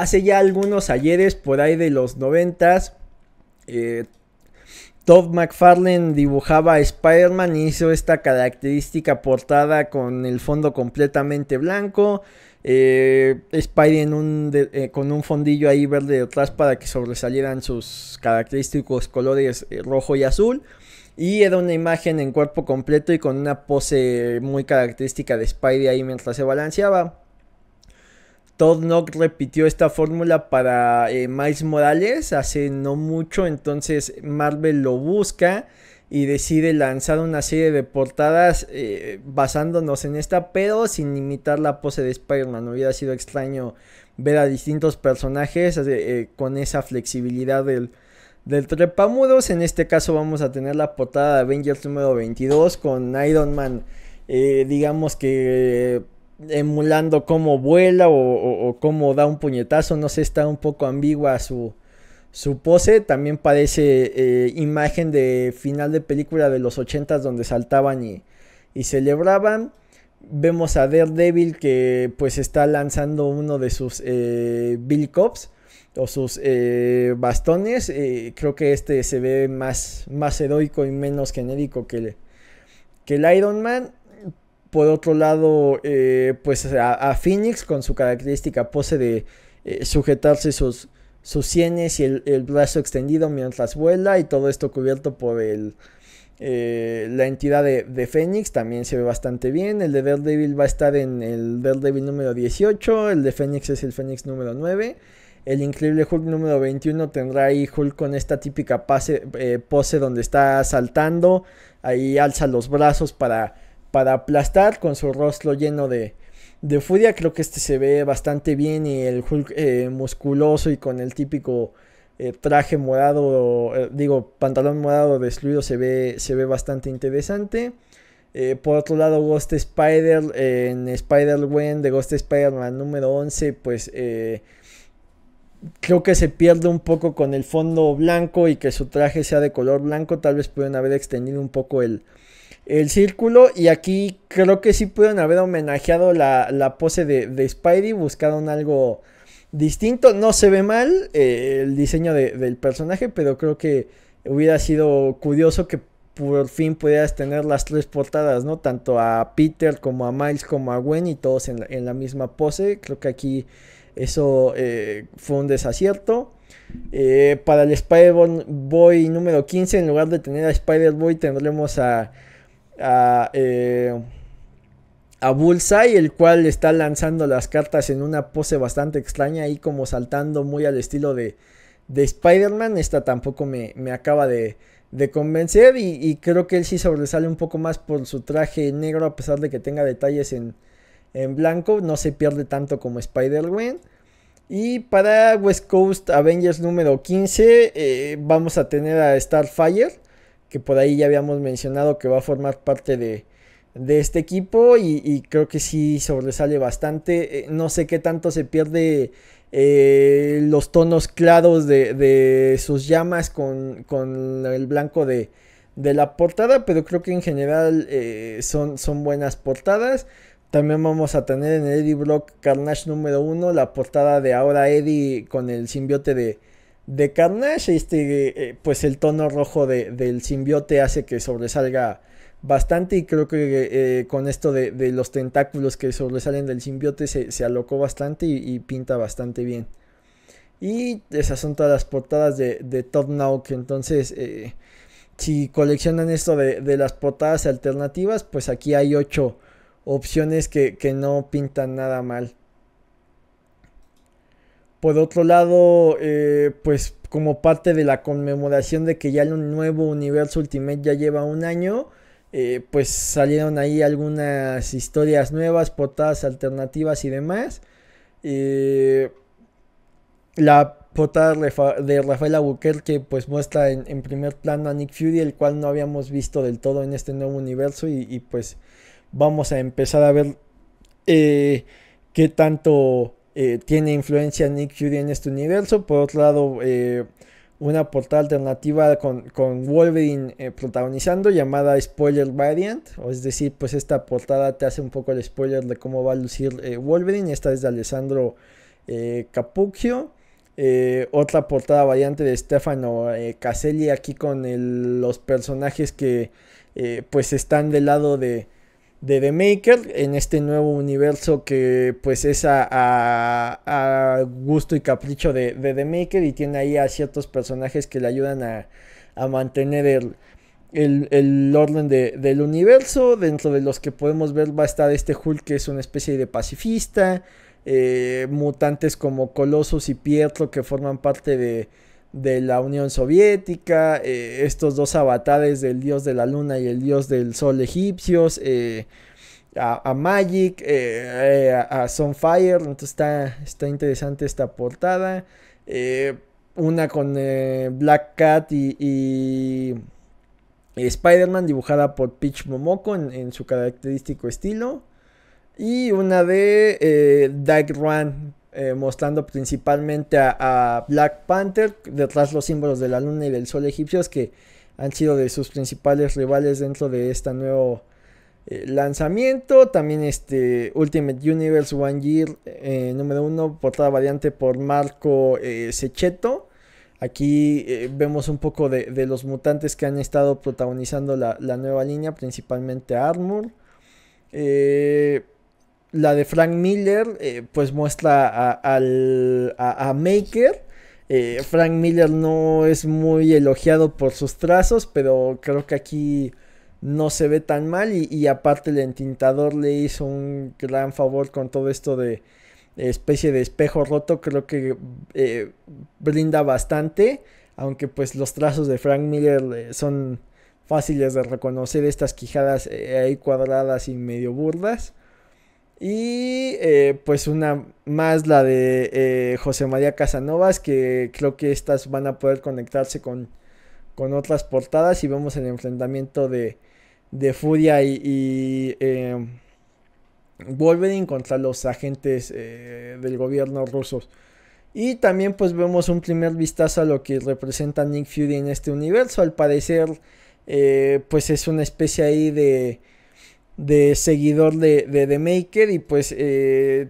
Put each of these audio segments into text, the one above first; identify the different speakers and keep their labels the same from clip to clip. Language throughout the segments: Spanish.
Speaker 1: hace ya algunos ayeres, por ahí de los noventas, eh, Todd McFarlane dibujaba a Spider-Man y hizo esta característica portada con el fondo completamente blanco. Eh, Spidey en eh, con un fondillo ahí verde detrás para que sobresalieran sus característicos colores rojo y azul. Y era una imagen en cuerpo completo y con una pose muy característica de Spidey ahí mientras se balanceaba. Todd Knock repitió esta fórmula para eh, Miles Morales hace no mucho, entonces Marvel lo busca y decide lanzar una serie de portadas eh, basándonos en esta, pero sin imitar la pose de Spider-Man. Hubiera sido extraño ver a distintos personajes eh, con esa flexibilidad del, del trepamuros. En este caso vamos a tener la portada de Avengers número 22 con Iron Man, digamos que emulando cómo vuela o, cómo da un puñetazo, no sé, está un poco ambigua su, su pose, también parece eh, imagen de final de película de los ochentas donde saltaban y, y celebraban. Vemos a Daredevil que pues está lanzando uno de sus eh, Bill Cops o sus eh, bastones. creo que este se ve más, más heroico y menos genérico que que el Iron Man. Por otro lado, eh, pues a, Phoenix con su característica pose de eh, sujetarse sus, sus sienes y el, brazo extendido mientras vuela y todo esto cubierto por el, eh, la entidad de, de, Phoenix también se ve bastante bien. El de Daredevil va a estar en el Daredevil número 18, el de Phoenix es el Phoenix número 9. El increíble Hulk número 21 tendrá ahí Hulk con esta típica pose donde está saltando. Ahí alza los brazos para para aplastar con su rostro lleno de, furia. Creo que este se ve bastante bien y el Hulk eh, musculoso y con el típico eh, traje morado, eh, digo, pantalón morado destruido se ve, se ve bastante interesante. por otro lado, Ghost Spider en Spider-Gwen de Ghost Spider-Man número 11, pues creo que se pierde un poco con el fondo blanco y que su traje sea de color blanco. Tal vez pueden haber extendido un poco el, el círculo. Y aquí creo que sí pudieron haber homenajeado la, pose de, de, Spidey. Buscaron algo distinto. No se ve mal eh, el diseño del personaje, pero creo que hubiera sido curioso que por fin pudieras tener las tres portadas, ¿no? Tanto a Peter como a Miles como a Gwen y todos en la, misma pose. Creo que aquí eso eh, fue un desacierto. Eh, para el Spider-Boy número 15, en lugar de tener a Spider-Boy, tendremos a eh, a, Bullseye, el cual está lanzando las cartas en una pose bastante extraña y como saltando muy al estilo de, Spider-Man. Esta tampoco me, me acaba de, convencer y, creo que él sí sobresale un poco más por su traje negro a pesar de que tenga detalles en, blanco. No se pierde tanto como Spider-Man. Y para West Coast Avengers número 15 eh, vamos a tener a Starfire que por ahí ya habíamos mencionado que va a formar parte de, este equipo y, creo que sí sobresale bastante. Eh, no sé qué tanto se pierde eh, los tonos claros de, sus llamas con, el blanco de, la portada, pero creo que en general eh, son, son, buenas portadas. También vamos a tener en Eddie Brock Carnage número 1 la portada de ahora Eddie con el simbiote de, de Carnage. Este, eh, pues el tono rojo del simbiote hace que sobresalga bastante y creo que eh, con esto de, los tentáculos que sobresalen del simbiote se, alocó bastante y, pinta bastante bien. Y esas son todas las portadas de, de Top que entonces eh, si coleccionan esto de, las portadas alternativas, pues aquí hay 8 opciones que, que no pintan nada mal. Por otro lado, eh, pues como parte de la conmemoración de que ya el nuevo universo Ultimate ya lleva un año, eh, pues salieron ahí algunas historias nuevas, portadas alternativas y demás. Eh, la portada de Rafael que pues muestra en, primer plano a Nick Fury, el cual no habíamos visto del todo en este nuevo universo y, pues vamos a empezar a ver qué tanto eh, tiene influencia Nick Fury e en este universo. Por otro lado, eh, una portada alternativa con, Wolverine eh, protagonizando llamada Spoiler Variant. O es decir, pues esta portada te hace un poco el spoiler de cómo va a lucir Wolverine. Esta es de Alessandro Capuccio. otra portada variante de Stefano Caselli aquí con los personajes que pues están del lado de de The Maker en este nuevo universo que pues es a, gusto y capricho de, The Maker y tiene ahí a ciertos personajes que le ayudan a, mantener el, orden del universo dentro de los que podemos ver va a estar este Hulk que es una especie de pacifista eh, mutantes como Colosos y Pietro que forman parte de de la Unión Soviética, eh, estos dos avatares del dios de la luna y el dios del sol egipcios, eh, a, Magic, eh, a, Sunfire, está, está interesante esta portada, una con Black Cat y, Spider-Man dibujada por Peach Momoko en, su característico estilo. Y una de Dark Run eh, mostrando principalmente a, Black Panther, detrás los símbolos de la luna y del sol egipcios que han sido de sus principales rivales dentro de este nuevo eh, lanzamiento. También este Ultimate Universe One Year eh, número 1, portada variante por Marco Secheto. Aquí vemos un poco de, los mutantes que han estado protagonizando la, nueva línea, principalmente Armor. Eh, la de Frank Miller, eh, pues muestra a, Maker. Eh, Frank Miller no es muy elogiado por sus trazos, pero creo que aquí no se ve tan mal. Y, aparte el entintador le hizo un gran favor con todo esto de especie de espejo roto. Creo que eh, brinda bastante. Aunque pues los trazos de Frank Miller son fáciles de reconocer. Estas quijadas ahí cuadradas y medio burdas. Y eh, pues una más la de eh, José María Casanovas, que creo que estas van a poder conectarse con, otras portadas y vemos el enfrentamiento de, de Furia y, y eh, Wolverine contra los agentes del gobierno rusos. Y también pues vemos un primer vistazo a lo que representa Nick Fury en este universo. Al parecer pues es una especie ahí de de seguidor de, de The Maker y pues eh,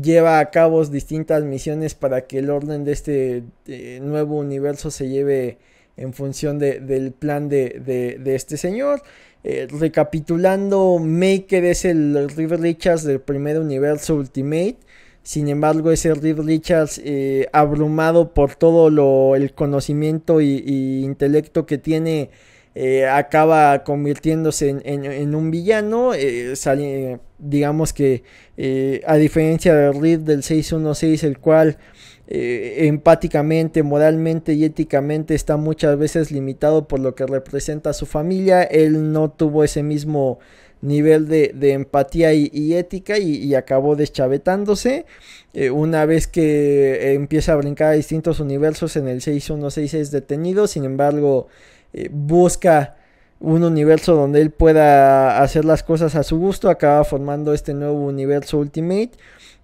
Speaker 1: lleva a cabo distintas misiones para que el orden de este eh, nuevo universo se lleve en función del plan de, este señor. Eh, recapitulando, Maker es el River Richards del primer universo Ultimate. Sin embargo, ese River Richards, abrumado por todo lo, el conocimiento y, intelecto que tiene, eh, acaba convirtiéndose en, un villano. Eh, digamos que eh, a diferencia de Reed del 616, el cual empáticamente, moralmente y éticamente está muchas veces limitado por lo que representa su familia, él no tuvo ese mismo nivel de, empatía y, ética y, acabó deschavetándose. una vez que empieza a brincar a distintos universos en el 616 es detenido, sin embargo eh, busca un universo donde él pueda hacer las cosas a su gusto, acaba formando este nuevo universo Ultimate.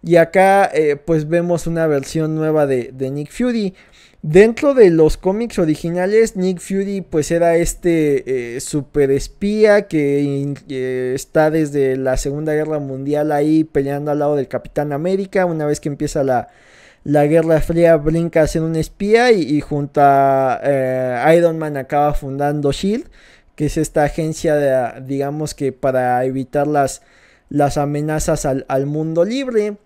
Speaker 1: Y acá eh, pues vemos una versión nueva de, Nick Fury. Dentro de los cómics originales, Nick Fury pues era este eh, super espía que está desde la Segunda Guerra Mundial ahí peleando al lado del Capitán América. Una vez que empieza la, la Guerra Fría brinca a ser un espía y, junto a eh, Iron Man acaba fundando SHIELD, que es esta agencia, de, digamos que para evitar las, las amenazas al, mundo libre.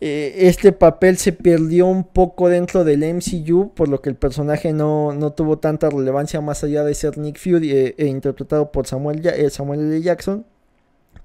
Speaker 1: E, este papel se perdió un poco dentro del MCU, por lo que el personaje no, tuvo tanta relevancia más allá de ser Nick Fury eh, e interpretado por Samuel, eh, Samuel L. Jackson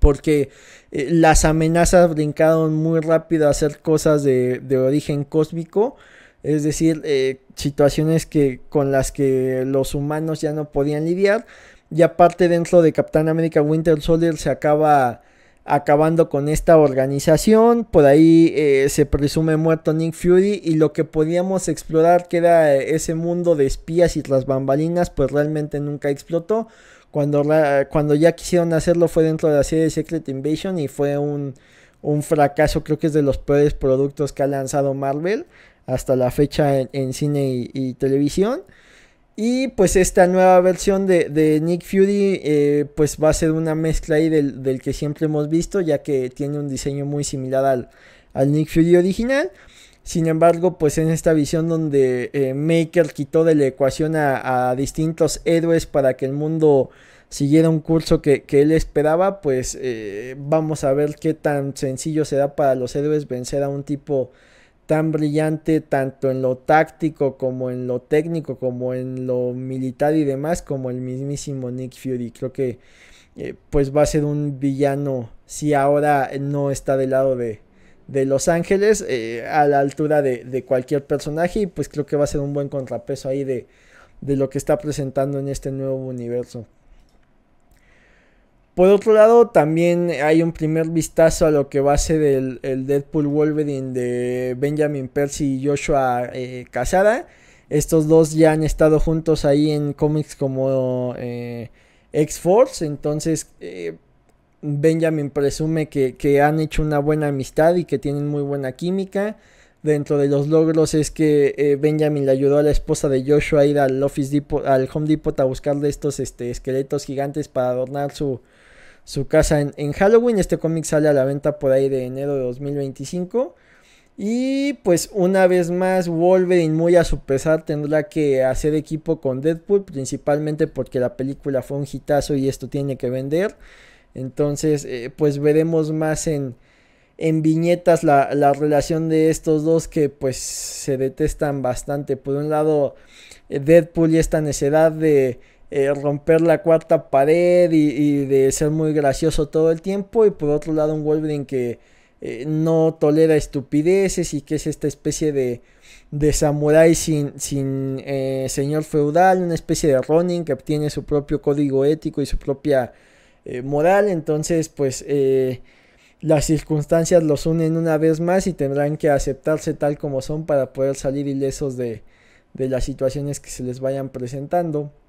Speaker 1: porque eh, las amenazas brincaron muy rápido a hacer cosas de, origen cósmico, es decir, eh, situaciones que, con las que los humanos ya no podían lidiar. Y aparte dentro de Capitán América Winter Soldier se acaba acabando con esta organización. Por ahí eh, se presume muerto Nick Fury y lo que podíamos explorar que era ese mundo de espías y las bambalinas pues realmente nunca explotó. Cuando, ya quisieron hacerlo fue dentro de la serie Secret Invasion y fue un, fracaso, creo que es de los peores productos que ha lanzado Marvel hasta la fecha en, cine y, televisión. Y pues esta nueva versión de, Nick Fury eh, pues va a ser una mezcla ahí del, que siempre hemos visto, ya que tiene un diseño muy similar al, al Nick Fury original. Sin embargo, pues en esta visión donde eh, Maker quitó de la ecuación a, distintos héroes para que el mundo siguiera un curso que, él esperaba, pues eh, vamos a ver qué tan sencillo será para los héroes vencer a un tipo tan brillante tanto en lo táctico como en lo técnico como en lo militar y demás como el mismísimo Nick Fury creo que eh, pues va a ser un villano si ahora no está del lado de, de Los Ángeles eh, a la altura de, de, cualquier personaje y pues creo que va a ser un buen contrapeso ahí de, de, lo que está presentando en este nuevo universo. Por otro lado, también hay un primer vistazo a lo que va a ser el, el Deadpool Wolverine de Benjamin Percy y Joshua eh, Casada. Estos dos ya han estado juntos ahí en cómics como eh, X-Force, entonces Benjamin presume que, han hecho una buena amistad y que tienen muy buena química. Dentro de los logros es que eh, Benjamin le ayudó a la esposa de Joshua a ir al, Office Depot, al Home Depot a buscarle estos este, esqueletos gigantes para adornar su, su casa en, en Halloween. Este cómic sale a la venta por ahí de enero de 2025. Y pues una vez más Wolverine muy a su pesar tendrá que hacer equipo con Deadpool, principalmente porque la película fue un hitazo y esto tiene que vender. Entonces, eh, pues veremos más en, viñetas la, la, relación de estos dos que pues se detestan bastante. Por un lado, eh, Deadpool y esta necesidad de eh, romper la cuarta pared y, de ser muy gracioso todo el tiempo. Y por otro lado, un Wolverine que no tolera estupideces y que es esta especie de, de samurái sin, sin señor feudal, una especie de Ronin que obtiene su propio código ético y su propia eh, moral. Entonces, pues eh, las circunstancias los unen una vez más y tendrán que aceptarse tal como son para poder salir ilesos de las situaciones que se les vayan presentando.